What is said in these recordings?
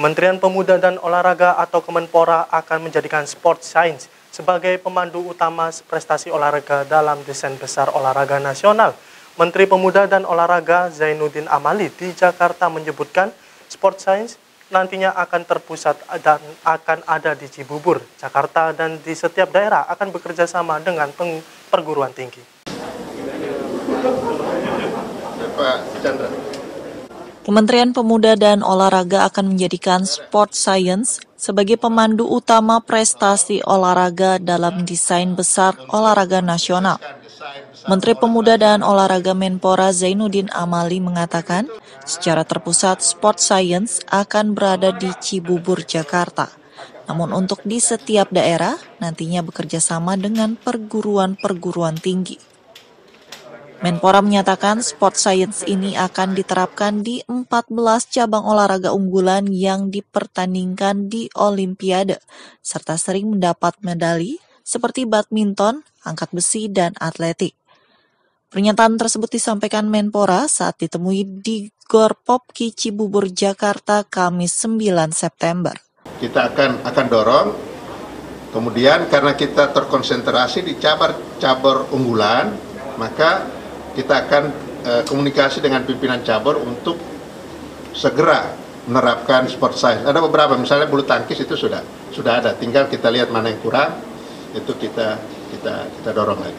Kementerian Pemuda dan Olahraga atau Kemenpora akan menjadikan sport science sebagai pemandu utama prestasi olahraga dalam desain besar olahraga nasional. Menteri Pemuda dan Olahraga Zainuddin Amali di Jakarta menyebutkan sport science nantinya akan terpusat dan akan ada di Cibubur, Jakarta dan di setiap daerah akan bekerja sama dengan perguruan tinggi. Pak Chandra. Kementerian Pemuda dan Olahraga akan menjadikan sport science sebagai pemandu utama prestasi olahraga dalam desain besar olahraga nasional. Menteri Pemuda dan Olahraga Menpora Zainuddin Amali mengatakan, secara terpusat sport science akan berada di Cibubur, Jakarta. Namun untuk di setiap daerah, nantinya bekerja sama dengan perguruan-perguruan tinggi. Menpora menyatakan sport science ini akan diterapkan di 14 cabang olahraga unggulan yang dipertandingkan di Olimpiade, serta sering mendapat medali seperti badminton, angkat besi, dan atletik. Pernyataan tersebut disampaikan Menpora saat ditemui di Gor Popki Cibubur, Jakarta, Kamis 9 September. Kita akan akan dorong, kemudian karena kita terkonsentrasi di cabar-cabar unggulan, maka kita akan uh, komunikasi dengan pimpinan cabur untuk segera menerapkan sport science. Ada beberapa, misalnya bulu tangkis itu sudah sudah ada. Tinggal kita lihat mana yang kurang, itu kita kita kita dorong lagi.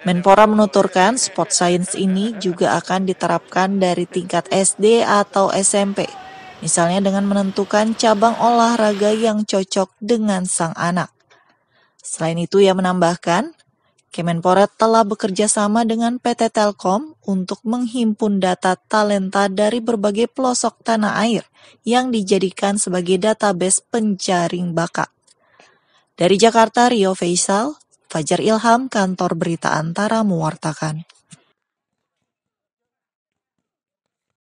Menpora menuturkan sport science ini juga akan diterapkan dari tingkat SD atau SMP. Misalnya dengan menentukan cabang olahraga yang cocok dengan sang anak. Selain itu ia menambahkan, Kemenpora telah bekerja sama dengan PT Telkom untuk menghimpun data talenta dari berbagai pelosok tanah air yang dijadikan sebagai database penjaring bakat. Dari Jakarta, Rio Faisal, Fajar Ilham, Kantor Berita Antara mewartakan.